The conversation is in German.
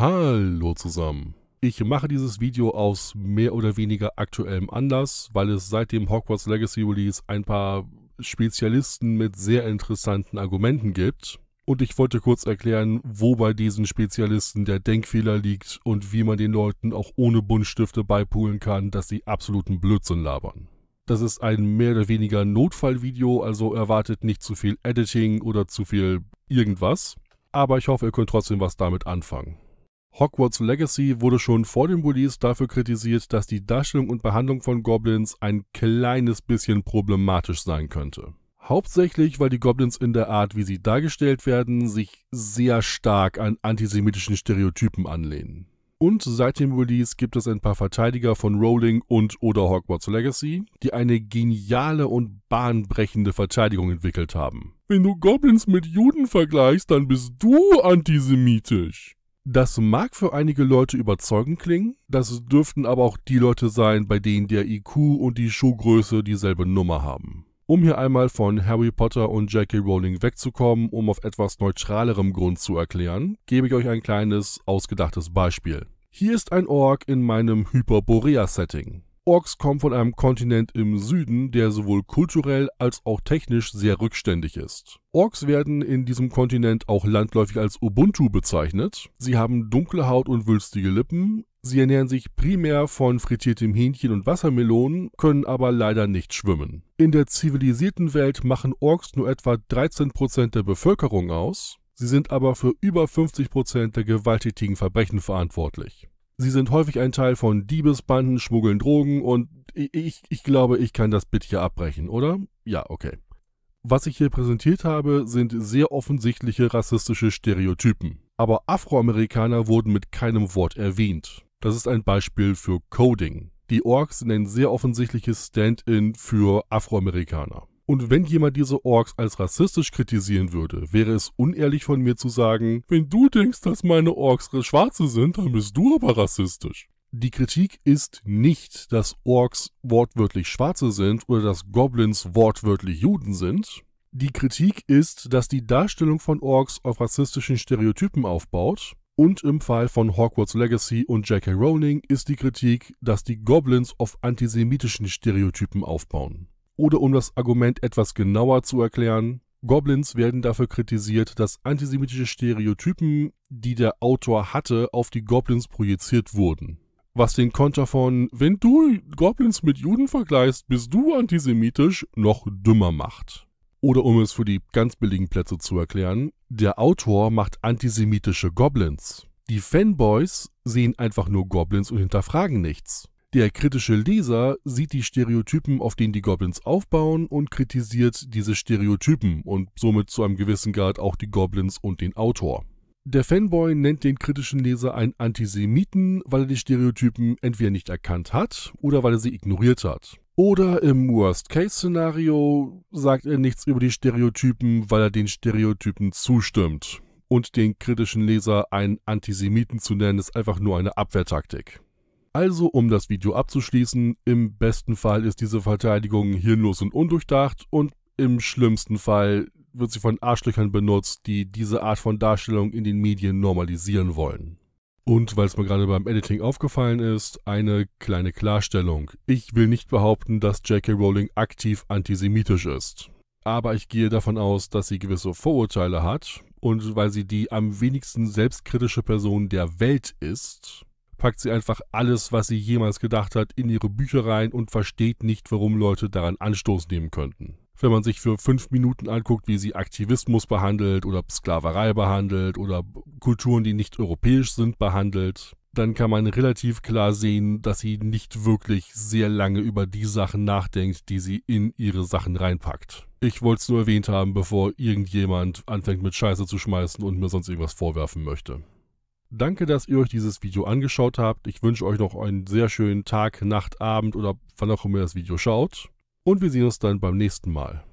Hallo zusammen. Ich mache dieses Video aus mehr oder weniger aktuellem Anlass, weil es seit dem Hogwarts Legacy Release ein paar Spezialisten mit sehr interessanten Argumenten gibt. Und ich wollte kurz erklären, wo bei diesen Spezialisten der Denkfehler liegt und wie man den Leuten auch ohne Buntstifte beipulen kann, dass sie absoluten Blödsinn labern. Das ist ein mehr oder weniger Notfallvideo, also erwartet nicht zu viel Editing oder zu viel irgendwas. Aber ich hoffe, ihr könnt trotzdem was damit anfangen. Hogwarts Legacy wurde schon vor dem Release dafür kritisiert, dass die Darstellung und Behandlung von Goblins ein kleines bisschen problematisch sein könnte. Hauptsächlich, weil die Goblins in der Art, wie sie dargestellt werden, sich sehr stark an antisemitischen Stereotypen anlehnen. Und seit dem Release gibt es ein paar Verteidiger von Rowling und oder Hogwarts Legacy, die eine geniale und bahnbrechende Verteidigung entwickelt haben. Wenn du Goblins mit Juden vergleichst, dann bist du antisemitisch. Das mag für einige Leute überzeugend klingen, das dürften aber auch die Leute sein, bei denen der IQ und die Schuhgröße dieselbe Nummer haben. Um hier einmal von Harry Potter und J.K. Rowling wegzukommen, um auf etwas neutralerem Grund zu erklären, gebe ich euch ein kleines, ausgedachtes Beispiel. Hier ist ein Ork in meinem Hyperborea-Setting. Orks kommen von einem Kontinent im Süden, der sowohl kulturell als auch technisch sehr rückständig ist. Orks werden in diesem Kontinent auch landläufig als Ubuntu bezeichnet. Sie haben dunkle Haut und wülstige Lippen. Sie ernähren sich primär von frittiertem Hähnchen und Wassermelonen, können aber leider nicht schwimmen. In der zivilisierten Welt machen Orks nur etwa 13% der Bevölkerung aus. Sie sind aber für über 50% der gewalttätigen Verbrechen verantwortlich. Sie sind häufig ein Teil von Diebesbanden, schmuggeln Drogen und ich, ich glaube, ich kann das Bit hier abbrechen, oder? Ja, okay. Was ich hier präsentiert habe, sind sehr offensichtliche rassistische Stereotypen. Aber Afroamerikaner wurden mit keinem Wort erwähnt. Das ist ein Beispiel für Coding. Die Orks sind ein sehr offensichtliches Stand-in für Afroamerikaner. Und wenn jemand diese Orks als rassistisch kritisieren würde, wäre es unehrlich von mir zu sagen, wenn du denkst, dass meine Orks Schwarze sind, dann bist du aber rassistisch. Die Kritik ist nicht, dass Orks wortwörtlich Schwarze sind oder dass Goblins wortwörtlich Juden sind. Die Kritik ist, dass die Darstellung von Orks auf rassistischen Stereotypen aufbaut. Und im Fall von Hogwarts Legacy und J.K. Rowling ist die Kritik, dass die Goblins auf antisemitischen Stereotypen aufbauen. Oder um das Argument etwas genauer zu erklären, Goblins werden dafür kritisiert, dass antisemitische Stereotypen, die der Autor hatte, auf die Goblins projiziert wurden. Was den Konter von Wenn du Goblins mit Juden vergleichst, bist du antisemitisch noch dümmer macht. Oder um es für die ganz billigen Plätze zu erklären, der Autor macht antisemitische Goblins. Die Fanboys sehen einfach nur Goblins und hinterfragen nichts. Der kritische Leser sieht die Stereotypen, auf denen die Goblins aufbauen und kritisiert diese Stereotypen und somit zu einem gewissen Grad auch die Goblins und den Autor. Der Fanboy nennt den kritischen Leser einen Antisemiten, weil er die Stereotypen entweder nicht erkannt hat oder weil er sie ignoriert hat. Oder im Worst-Case-Szenario sagt er nichts über die Stereotypen, weil er den Stereotypen zustimmt. Und den kritischen Leser einen Antisemiten zu nennen, ist einfach nur eine Abwehrtaktik. Also, um das Video abzuschließen, im besten Fall ist diese Verteidigung hirnlos und undurchdacht und im schlimmsten Fall wird sie von Arschlöchern benutzt, die diese Art von Darstellung in den Medien normalisieren wollen. Und weil es mir gerade beim Editing aufgefallen ist, eine kleine Klarstellung. Ich will nicht behaupten, dass J.K. Rowling aktiv antisemitisch ist. Aber ich gehe davon aus, dass sie gewisse Vorurteile hat und weil sie die am wenigsten selbstkritische Person der Welt ist, packt sie einfach alles, was sie jemals gedacht hat, in ihre Bücher rein und versteht nicht, warum Leute daran Anstoß nehmen könnten. Wenn man sich für fünf Minuten anguckt, wie sie Aktivismus behandelt oder Sklaverei behandelt oder Kulturen, die nicht europäisch sind, behandelt, dann kann man relativ klar sehen, dass sie nicht wirklich sehr lange über die Sachen nachdenkt, die sie in ihre Sachen reinpackt. Ich wollte es nur erwähnt haben, bevor irgendjemand anfängt mit Scheiße zu schmeißen und mir sonst irgendwas vorwerfen möchte. Danke, dass ihr euch dieses Video angeschaut habt. Ich wünsche euch noch einen sehr schönen Tag, Nacht, Abend oder wann auch immer ihr das Video schaut. Und wir sehen uns dann beim nächsten Mal.